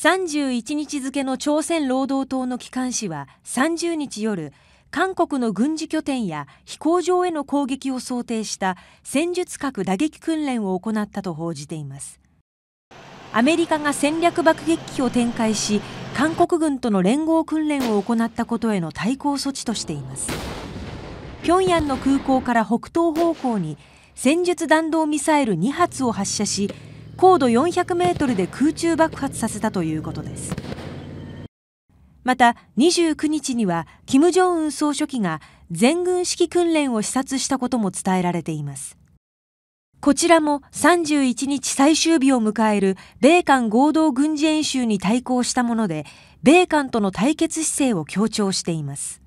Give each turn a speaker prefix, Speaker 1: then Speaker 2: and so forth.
Speaker 1: 31日付の朝鮮労働党の機関紙は30日夜韓国の軍事拠点や飛行場への攻撃を想定した戦術核打撃訓練を行ったと報じていますアメリカが戦略爆撃機を展開し韓国軍との連合訓練を行ったことへの対抗措置としています平壌の空港から北東方向に戦術弾道ミサイル2発を発射し高度400メートルで空中爆発させたということです。また29日には金正恩総書記が全軍式訓練を視察したことも伝えられています。こちらも31日最終日を迎える米韓合同軍事演習に対抗したもので、米韓との対決姿勢を強調しています。